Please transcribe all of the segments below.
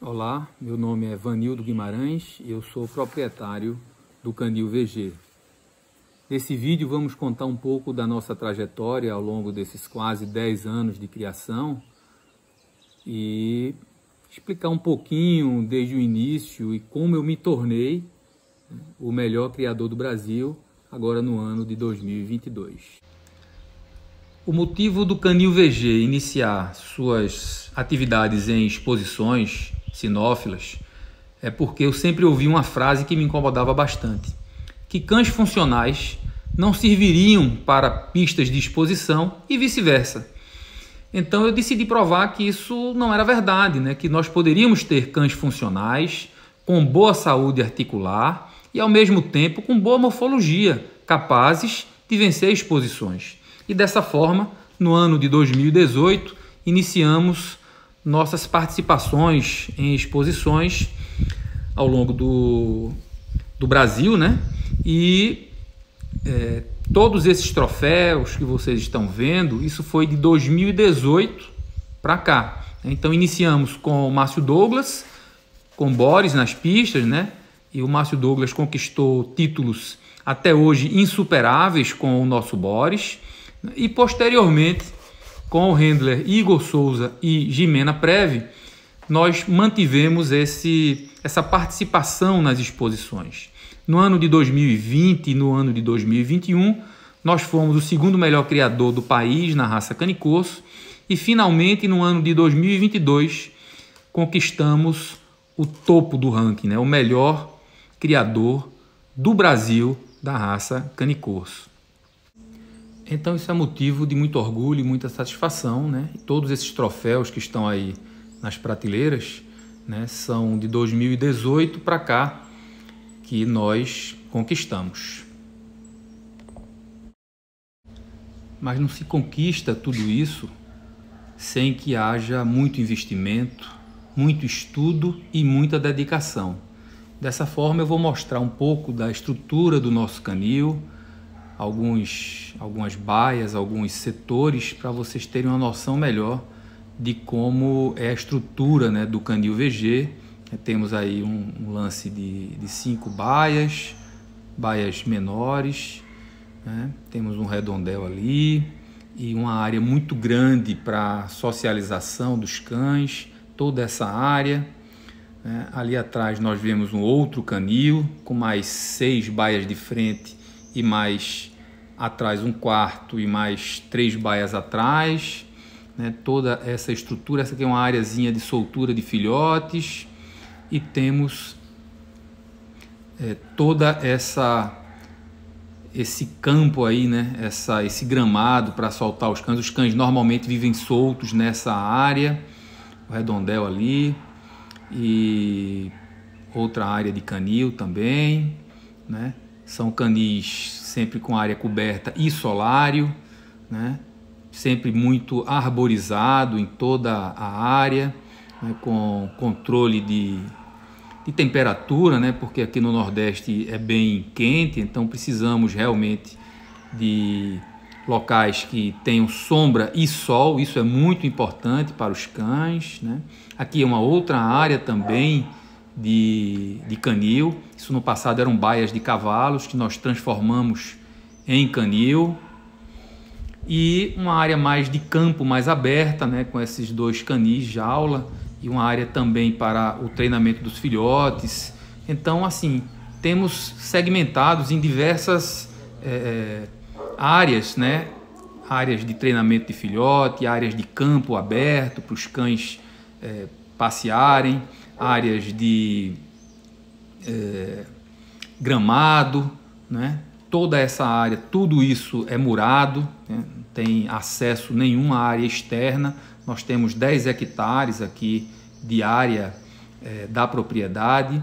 Olá, meu nome é Vanildo Guimarães e eu sou proprietário do Canil VG. Nesse vídeo vamos contar um pouco da nossa trajetória ao longo desses quase 10 anos de criação e explicar um pouquinho desde o início e como eu me tornei né, o melhor criador do Brasil agora no ano de 2022. O motivo do Canil VG iniciar suas atividades em exposições sinófilas, é porque eu sempre ouvi uma frase que me incomodava bastante: que cães funcionais não serviriam para pistas de exposição e vice-versa. Então eu decidi provar que isso não era verdade, né? que nós poderíamos ter cães funcionais, com boa saúde articular e ao mesmo tempo com boa morfologia, capazes de vencer exposições. E dessa forma, no ano de 2018, iniciamos nossas participações em exposições ao longo do, do Brasil, né? E é, todos esses troféus que vocês estão vendo, isso foi de 2018 para cá. Né? Então iniciamos com o Márcio Douglas, com Boris nas pistas, né? E o Márcio Douglas conquistou títulos até hoje insuperáveis com o nosso Boris. E posteriormente com o handler Igor Souza e Jimena Preve, nós mantivemos esse, essa participação nas exposições. No ano de 2020 e no ano de 2021, nós fomos o segundo melhor criador do país na raça canicorso e finalmente no ano de 2022 conquistamos o topo do ranking, né? o melhor criador do Brasil da raça canicorso. Então isso é motivo de muito orgulho e muita satisfação, né? Todos esses troféus que estão aí nas prateleiras, né, são de 2018 para cá que nós conquistamos. Mas não se conquista tudo isso sem que haja muito investimento, muito estudo e muita dedicação. Dessa forma eu vou mostrar um pouco da estrutura do nosso canil, alguns, algumas baias, alguns setores, para vocês terem uma noção melhor de como é a estrutura né, do canil VG. Temos aí um, um lance de, de cinco baias, baias menores, né? temos um redondel ali e uma área muito grande para socialização dos cães, toda essa área. Né? Ali atrás nós vemos um outro canil com mais seis baias de frente e mais atrás um quarto e mais três baias atrás, né? toda essa estrutura, essa aqui é uma areazinha de soltura de filhotes e temos é, toda essa esse campo aí, né? Essa, esse gramado para soltar os cães. Os cães normalmente vivem soltos nessa área, o redondel ali e outra área de canil também, né? São canis sempre com área coberta e solário, né? sempre muito arborizado em toda a área, né? com controle de, de temperatura, né? porque aqui no Nordeste é bem quente, então precisamos realmente de locais que tenham sombra e sol, isso é muito importante para os cães. Né? Aqui é uma outra área também de, de canil. Isso no passado eram baias de cavalos que nós transformamos em canil. E uma área mais de campo, mais aberta, né, com esses dois canis, de aula e uma área também para o treinamento dos filhotes. Então, assim, temos segmentados em diversas é, áreas, né? Áreas de treinamento de filhote, áreas de campo aberto para os cães é, passearem, áreas de é, gramado, né? toda essa área, tudo isso é murado, né? não tem acesso nenhuma à área externa. Nós temos 10 hectares aqui de área é, da propriedade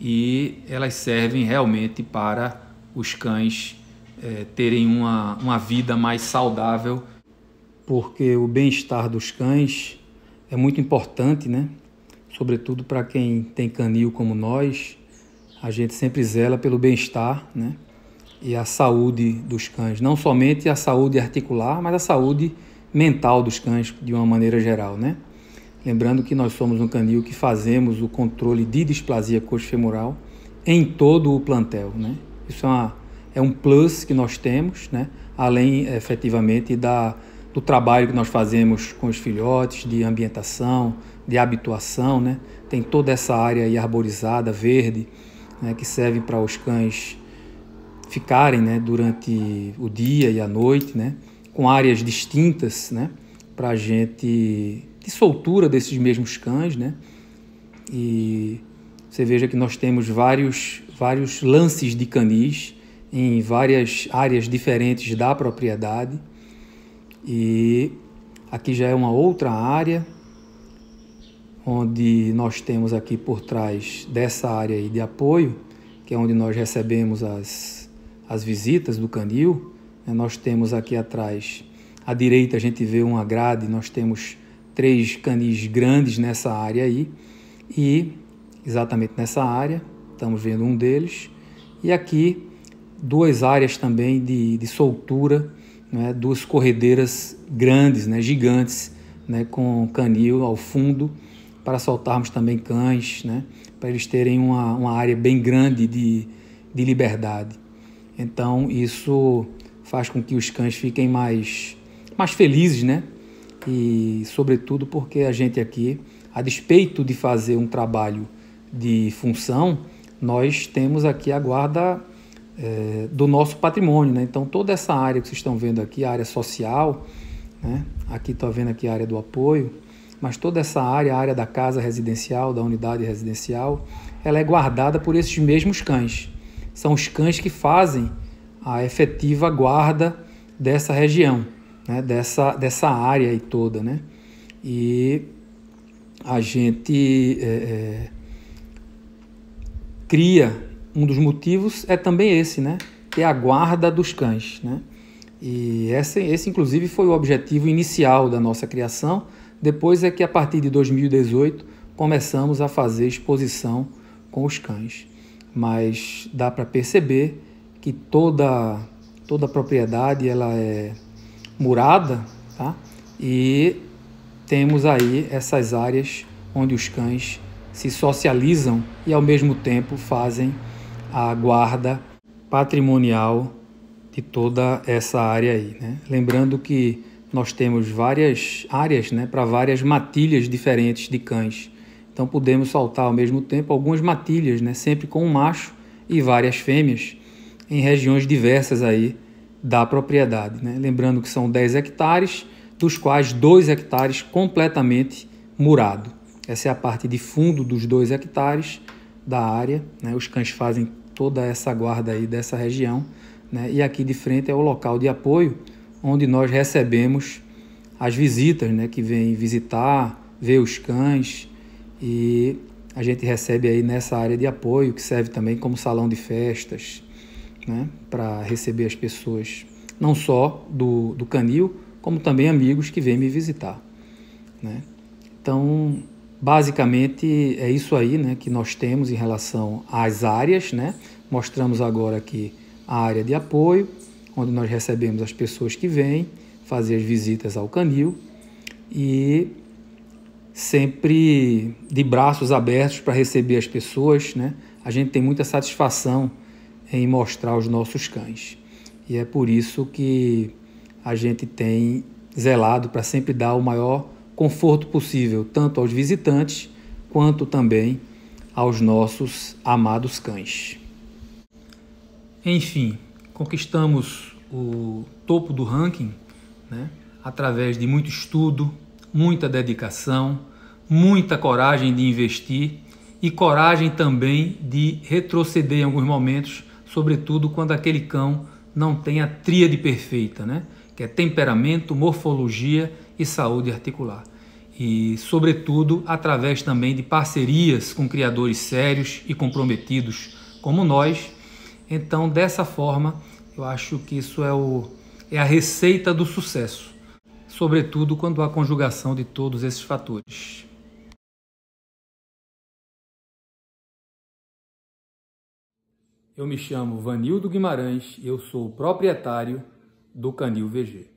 e elas servem realmente para os cães é, terem uma, uma vida mais saudável. Porque o bem-estar dos cães é muito importante, né? sobretudo para quem tem canil como nós, a gente sempre zela pelo bem-estar né? e a saúde dos cães. Não somente a saúde articular, mas a saúde mental dos cães de uma maneira geral. Né? Lembrando que nós somos um canil que fazemos o controle de displasia coxofemoral em todo o plantel. Né? Isso é, uma, é um plus que nós temos, né? além efetivamente da, do trabalho que nós fazemos com os filhotes, de ambientação, de habituação, né? Tem toda essa área aí arborizada, verde, né? que serve para os cães ficarem, né? Durante o dia e a noite, né? Com áreas distintas, né? Para a gente de soltura desses mesmos cães, né? E você veja que nós temos vários, vários lances de canis em várias áreas diferentes da propriedade. E aqui já é uma outra área onde nós temos aqui por trás dessa área de apoio, que é onde nós recebemos as, as visitas do canil, né? nós temos aqui atrás, à direita a gente vê uma grade, nós temos três canis grandes nessa área aí, e exatamente nessa área, estamos vendo um deles, e aqui duas áreas também de, de soltura, né? duas corredeiras grandes, né? gigantes, né? com canil ao fundo, para soltarmos também cães, né? para eles terem uma, uma área bem grande de, de liberdade. Então isso faz com que os cães fiquem mais, mais felizes, né? E sobretudo porque a gente aqui, a despeito de fazer um trabalho de função, nós temos aqui a guarda é, do nosso patrimônio, né? Então toda essa área que vocês estão vendo aqui, a área social, né? Aqui estou vendo aqui a área do apoio, mas toda essa área, a área da casa residencial, da unidade residencial, ela é guardada por esses mesmos cães. São os cães que fazem a efetiva guarda dessa região, né? dessa, dessa área aí toda. Né? E a gente é, é, cria um dos motivos é também esse, né? Que é a guarda dos cães, né? E esse, esse inclusive foi o objetivo inicial da nossa criação, depois é que, a partir de 2018, começamos a fazer exposição com os cães. Mas dá para perceber que toda, toda a propriedade ela é murada tá? e temos aí essas áreas onde os cães se socializam e ao mesmo tempo fazem a guarda patrimonial de toda essa área aí. Né? Lembrando que nós temos várias áreas né, para várias matilhas diferentes de cães. Então podemos soltar ao mesmo tempo algumas matilhas, né, sempre com um macho e várias fêmeas, em regiões diversas aí da propriedade. Né? Lembrando que são 10 hectares, dos quais 2 hectares completamente murado. Essa é a parte de fundo dos 2 hectares da área. Né? Os cães fazem toda essa guarda aí dessa região. Né? E aqui de frente é o local de apoio onde nós recebemos as visitas, né, que vêm visitar, ver os cães e a gente recebe aí nessa área de apoio que serve também como salão de festas, né, para receber as pessoas não só do, do canil, como também amigos que vêm me visitar, né? Então, basicamente é isso aí, né, que nós temos em relação às áreas, né? Mostramos agora aqui a área de apoio, onde nós recebemos as pessoas que vêm fazer as visitas ao canil e sempre de braços abertos para receber as pessoas, né? A gente tem muita satisfação em mostrar os nossos cães. E é por isso que a gente tem zelado para sempre dar o maior conforto possível, tanto aos visitantes quanto também aos nossos amados cães. Enfim, conquistamos o topo do ranking né, através de muito estudo, muita dedicação, muita coragem de investir e coragem também de retroceder em alguns momentos, sobretudo quando aquele cão não tem a tríade perfeita, né? que é temperamento, morfologia e saúde articular. E, sobretudo, através também de parcerias com criadores sérios e comprometidos como nós, então, dessa forma, eu acho que isso é, o, é a receita do sucesso, sobretudo quando há conjugação de todos esses fatores. Eu me chamo Vanildo Guimarães e eu sou o proprietário do Canil VG.